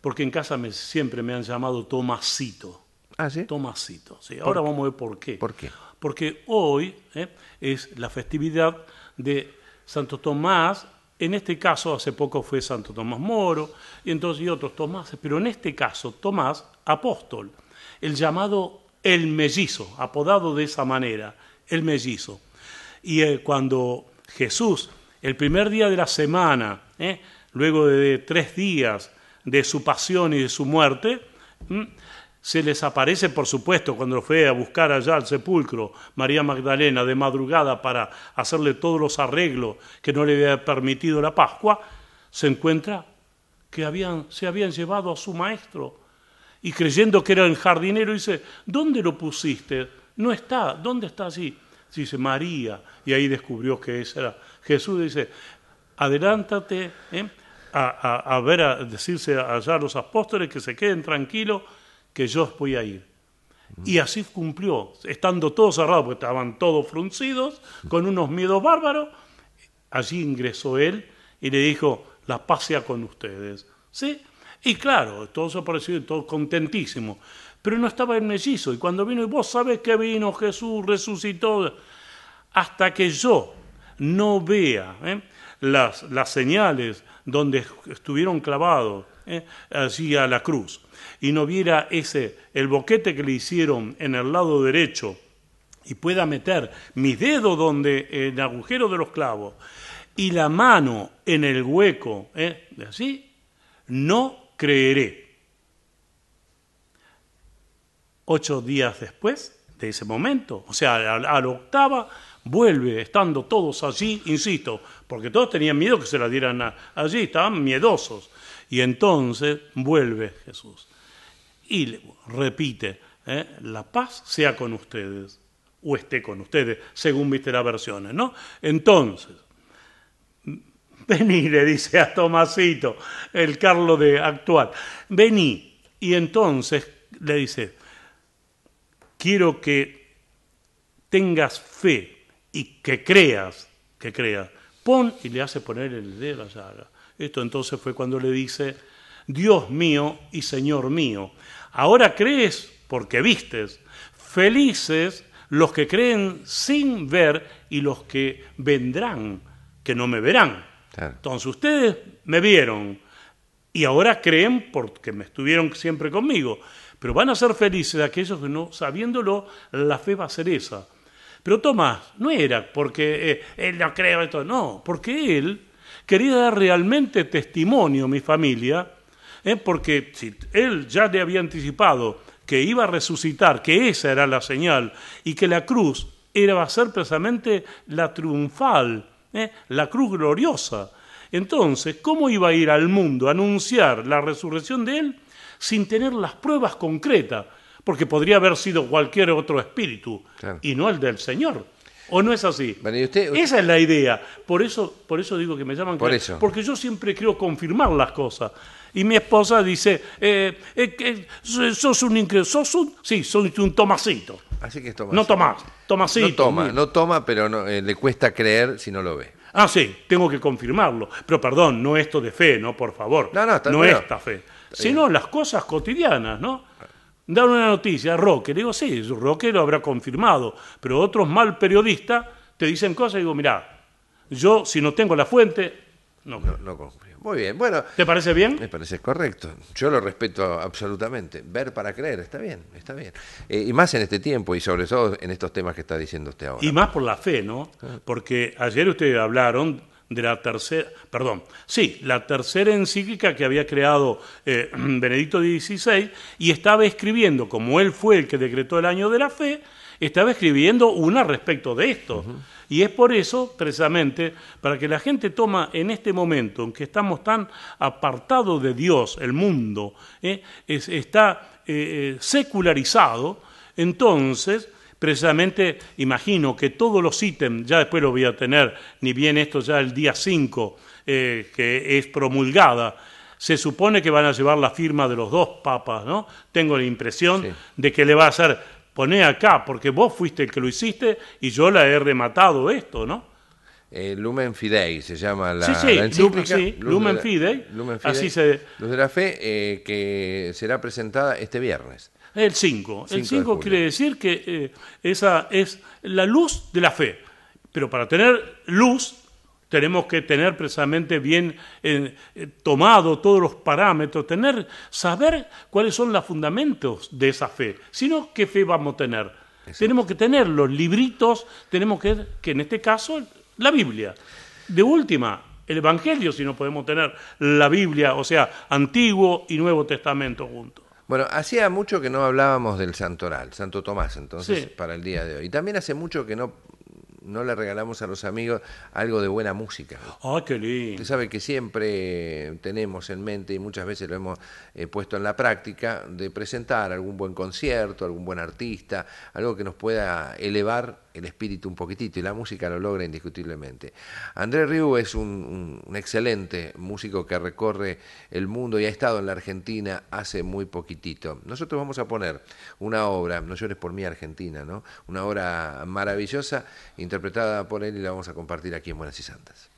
porque en casa siempre me han llamado Tomasito. Ah, sí. Tomasito. Sí. Ahora vamos a ver por qué. ¿Por qué? Porque hoy eh, es la festividad de Santo Tomás. En este caso, hace poco fue Santo Tomás Moro, y entonces y otros Tomás, pero en este caso, Tomás, apóstol, el llamado el mellizo, apodado de esa manera, el mellizo. Y eh, cuando Jesús, el primer día de la semana, eh, luego de tres días, de su pasión y de su muerte, se les aparece, por supuesto, cuando fue a buscar allá al sepulcro María Magdalena de madrugada para hacerle todos los arreglos que no le había permitido la Pascua, se encuentra que habían, se habían llevado a su maestro y creyendo que era el jardinero, dice, ¿dónde lo pusiste? No está, ¿dónde está allí? Dice María, y ahí descubrió que ese era Jesús, dice, adelántate, ¿eh? a, ver, a decirse allá a los apóstoles que se queden tranquilos, que yo voy a ir. Y así cumplió, estando todos cerrados, porque estaban todos fruncidos, con unos miedos bárbaros. Allí ingresó él y le dijo, la paz sea con ustedes. ¿Sí? Y claro, todos aparecieron, todos contentísimos. Pero no estaba en mellizo. Y cuando vino, y vos sabés que vino Jesús, resucitó. Hasta que yo no vea. ¿eh? las, señales donde estuvieron clavados eh, a la cruz y no viera ese el boquete que le hicieron en el lado derecho y pueda meter mi dedos donde en el agujero de los clavos y la mano en el hueco, ¿eh? así, no creeré. Ocho días después de ese momento, o sea, a la octava, vuelve estando todos allí, insisto, porque todos tenían miedo que se la dieran allí, estaban miedosos. Y entonces vuelve Jesús y repite, ¿eh? la paz sea con ustedes, o esté con ustedes, según viste las versiones, ¿no? Entonces, vení, le dice a Tomasito, el Carlos de actual, vení. Y entonces le dice, quiero que tengas fe y que creas, que creas. Pon y le hace poner el de la llaga. Esto entonces fue cuando le dice, Dios mío y Señor mío, ahora crees porque vistes. Felices los que creen sin ver y los que vendrán, que no me verán. Entonces ustedes me vieron y ahora creen porque me estuvieron siempre conmigo, pero van a ser felices aquellos que no, sabiéndolo, la fe va a ser esa. Pero Tomás no era porque eh, él no creo esto, no, porque él quería dar realmente testimonio a mi familia, eh, porque si él ya le había anticipado que iba a resucitar, que esa era la señal, y que la cruz era, va a ser precisamente la triunfal, eh, la cruz gloriosa. Entonces, ¿cómo iba a ir al mundo a anunciar la resurrección de él sin tener las pruebas concretas? porque podría haber sido cualquier otro espíritu y no el del Señor. ¿O no es así? Esa es la idea. Por eso, por eso digo que me llaman. Por Porque yo siempre creo confirmar las cosas. Y mi esposa dice, eh, eh, sos un ingreso, sí, soy un tomacito. Así que es tomacito. No tomás, tomacito. No toma, no toma, pero no, eh, le cuesta creer si no lo ve. Ah, sí, tengo que confirmarlo. Pero perdón, no esto de fe, no, por favor. No, no, está, no esta fe. Sino las cosas cotidianas, ¿no? Ah dan una noticia, Roque. Le digo, sí, Roque lo habrá confirmado, pero otros mal periodistas te dicen cosas y digo, mirá, yo si no tengo la fuente, no. no, confío. Muy bien, bueno. ¿Te parece bien? Me parece correcto. Yo lo respeto absolutamente. Ver para creer, está bien, está bien. Eh, y más en este tiempo y sobre todo en estos temas que está diciendo usted ahora. Y más por la fe, ¿no? Ah. Porque ayer ustedes hablaron de la tercera, perdón, sí, la tercera encíclica que había creado eh, Benedicto XVI y estaba escribiendo, como él fue el que decretó el año de la fe, estaba escribiendo una respecto de esto. Y es por eso, precisamente, para que la gente toma en este momento en que estamos tan apartados de Dios, el mundo, eh, está eh, secularizado, entonces precisamente imagino que todos los ítems, ya después lo voy a tener, ni bien esto ya el día 5, eh, que es promulgada, se supone que van a llevar la firma de los dos papas, ¿no? Tengo la impresión de que le va a hacer, poné acá, porque vos fuiste el que lo hiciste y yo la he rematado esto, ¿no? Eh, Lumen Fidei se llama la, sí, sí, Lumen, Fidei, así se... de la Fe, eh, que será presentada este viernes. El 5. El 5 quiere decir que eh, esa es la luz de la fe. Pero para tener luz tenemos que tener precisamente bien eh, eh, tomado todos los parámetros, tener, saber cuáles son los fundamentos de esa fe. Si no, ¿qué fe vamos a tener? Tenemos que tener los libritos, tenemos que, que en este caso, la Biblia. De última, el Evangelio, si no podemos tener la Biblia, o sea, Antiguo y Nuevo Testamento juntos. Bueno, hacía mucho que no hablábamos del Santoral, Santo Tomás, entonces, para el día de hoy. Y también hace mucho que no no le regalamos a los amigos algo de buena música. Ah, qué lindo. Usted sabe que siempre tenemos en mente y muchas veces lo hemos eh, puesto en la práctica de presentar algún buen concierto, algún buen artista, algo que nos pueda elevar el espíritu un poquitito y la música lo logra indiscutiblemente. Andrés Riu es un, excelente músico que recorre el mundo y ha estado en la Argentina hace muy poquitito. Nosotros vamos a poner una obra, No llores por mí Argentina, ¿no? Una obra maravillosa, interpretada interpretada por él y la vamos a compartir aquí en Buenas y Santas.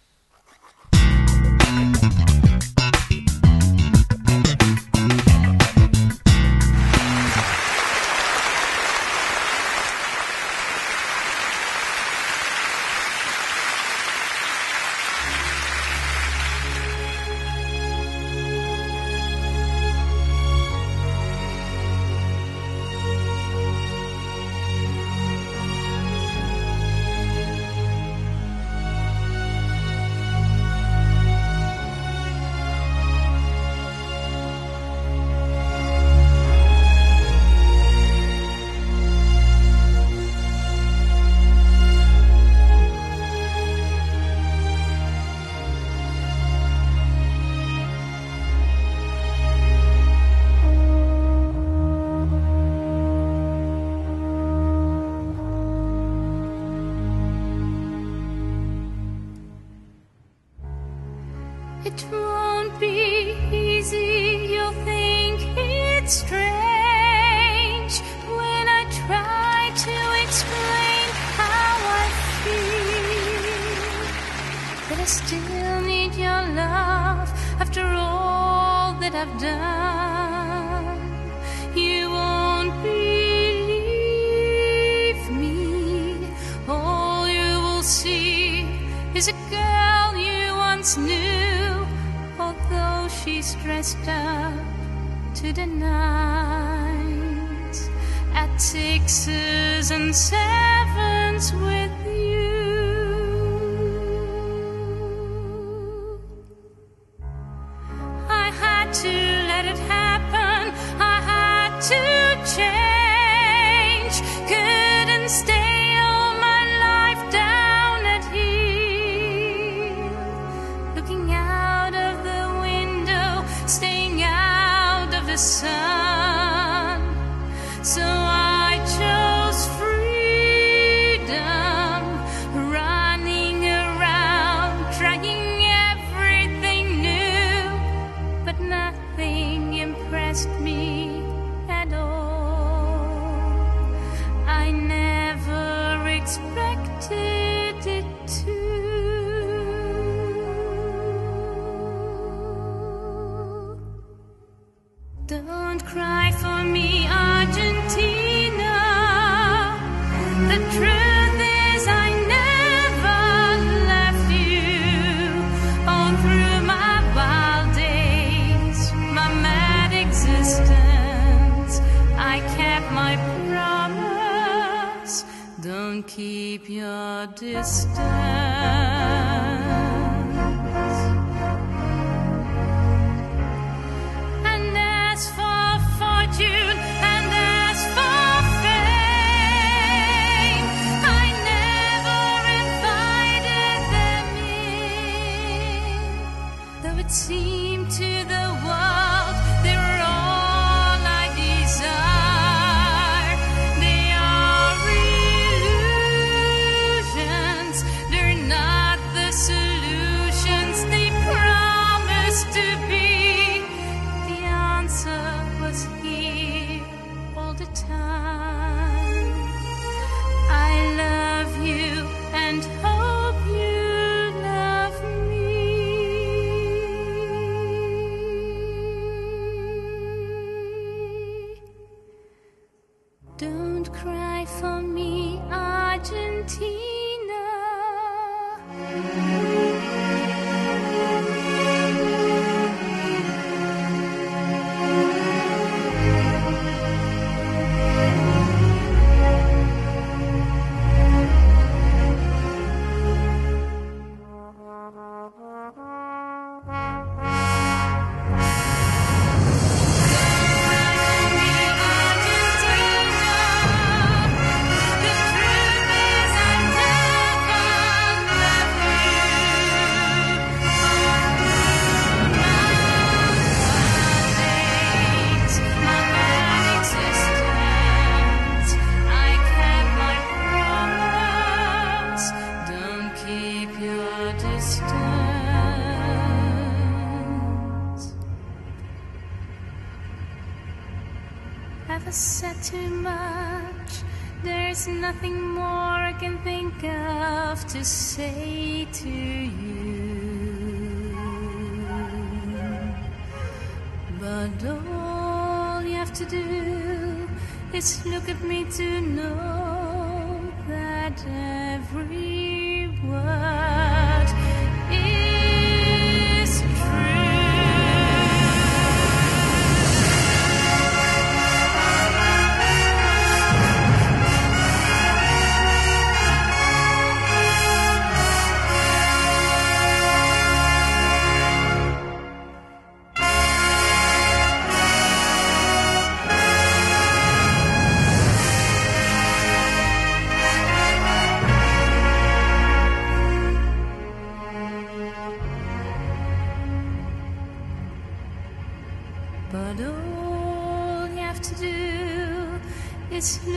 Don't cry for me, Argentina.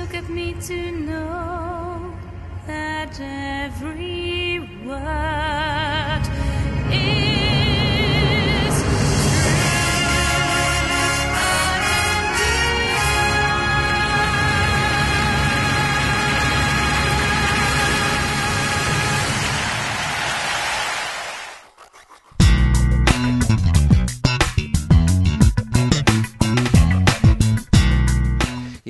took at me to know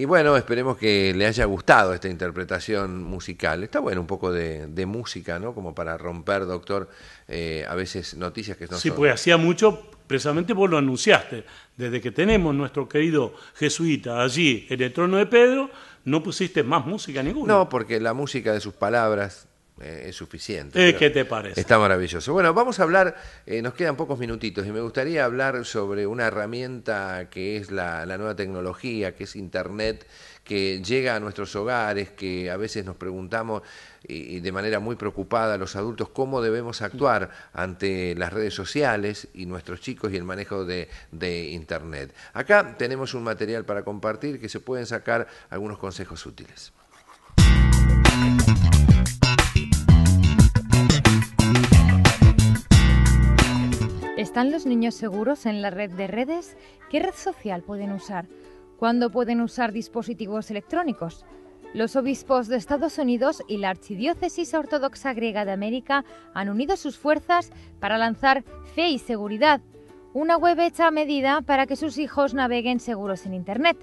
bueno, esperemos que le haya gustado esta interpretación musical. Está bueno un poco de, música, ¿no? Como para romper, doctor, eh, a veces noticias que no son... Sí, pues hacía mucho, precisamente vos lo anunciaste. Desde que tenemos nuestro querido jesuita allí en el trono de Pedro, no pusiste más música ninguna. No, porque la música de sus palabras eh, es suficiente. Eh, ¿Qué te parece? Está maravilloso. Bueno, vamos a hablar, eh, nos quedan pocos minutitos y me gustaría hablar sobre una herramienta que es la, nueva tecnología, que es Internet, que llega a nuestros hogares, que a veces nos preguntamos y de manera muy preocupada los adultos cómo debemos actuar ante las redes sociales y nuestros chicos y el manejo de, de, Internet. Acá tenemos un material para compartir que se pueden sacar algunos consejos útiles. ¿Están los niños seguros en la red de redes? ¿Qué red social pueden usar? ¿Cuándo pueden usar dispositivos electrónicos? Los obispos de Estados Unidos y la Archidiócesis Ortodoxa Griega de América han unido sus fuerzas para lanzar Fe y Seguridad, una web hecha a medida para que sus hijos naveguen seguros en Internet.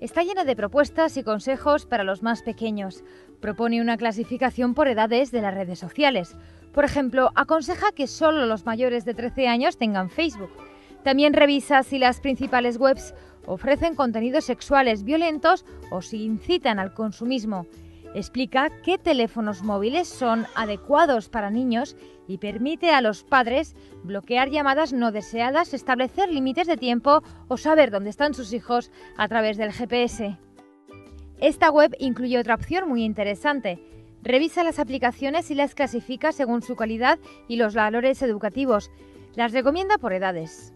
Está llena de propuestas y consejos para los más pequeños. Propone una clasificación por edades de las redes sociales por ejemplo, aconseja que solo los mayores de 13 años tengan Facebook. También revisa si las principales webs ofrecen contenidos sexuales violentos o si incitan al consumismo. Explica qué teléfonos móviles son adecuados para niños y permite a los padres bloquear llamadas no deseadas, establecer límites de tiempo o saber dónde están sus hijos a través del GPS. Esta web incluye otra opción muy interesante, Revisa las aplicaciones y las clasifica según su calidad y los valores educativos. Las recomienda por edades.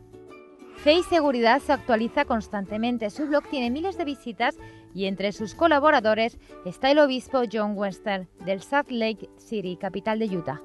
y Seguridad se actualiza constantemente. Su blog tiene miles de visitas y entre sus colaboradores está el obispo John Webster del South Lake City, capital de Utah.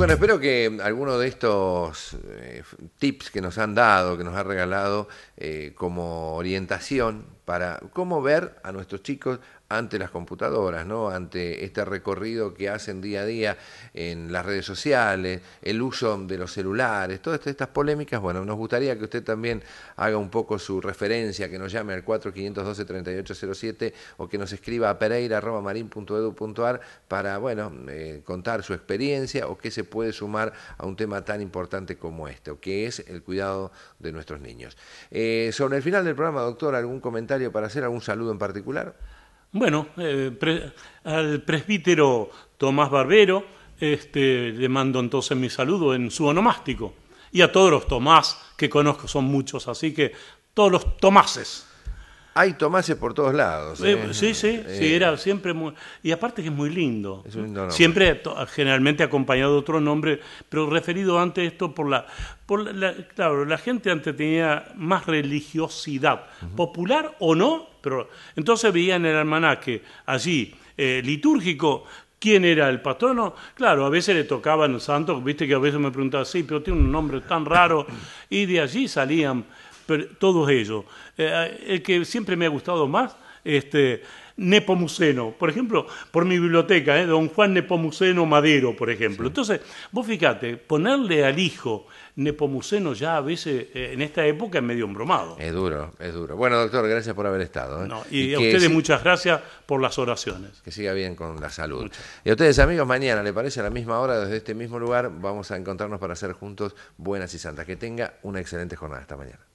bueno, espero que alguno de estos eh, tips que nos han dado, que nos ha regalado eh, como orientación para cómo ver a nuestros chicos ante las computadoras, ¿no? ante este recorrido que hacen día a día en las redes sociales, el uso de los celulares, todas estas polémicas. Bueno, nos gustaría que usted también haga un poco su referencia, que nos llame al 4512-3807 o que nos escriba a pereira.marin.edu.ar para bueno, eh, contar su experiencia o qué se puede sumar a un tema tan importante como este, que es el cuidado de nuestros niños. Eh, sobre el final del programa, doctor, ¿algún comentario? para hacer? ¿Algún saludo en particular? Bueno, eh, al presbítero Tomás Barbero este, le mando entonces mi saludo en su onomástico. Y a todos los Tomás que conozco, son muchos, así que todos los Tomases hay tomases por todos lados. Eh, ¿eh? sí, sí, eh, sí, era siempre muy... Y aparte que es muy lindo. Siempre generalmente acompañado de otro nombre, pero referido antes esto por la... claro, la gente antes tenía más religiosidad, popular o no, pero entonces veían el almanaque allí, litúrgico, quién era el patrono. claro, a veces le tocaban santos, viste que a veces me preguntaba, sí, pero tiene un nombre tan raro. Y de allí salían todos ellos. Eh, eh, el que siempre me ha gustado más, este, Nepomuceno, por ejemplo, por mi biblioteca, eh, don Juan Nepomuceno Madero, por ejemplo. Entonces, vos fíjate, ponerle al hijo Nepomuceno ya a veces en esta época es medio embromado. Es duro, es duro. Bueno, doctor, gracias por haber estado. y, a ustedes muchas gracias por las oraciones. Que siga bien con la salud. Y a ustedes, amigos, mañana, ¿le parece a la misma hora, desde este mismo lugar, vamos a encontrarnos para hacer juntos buenas y santas? Que tenga una excelente jornada. esta mañana.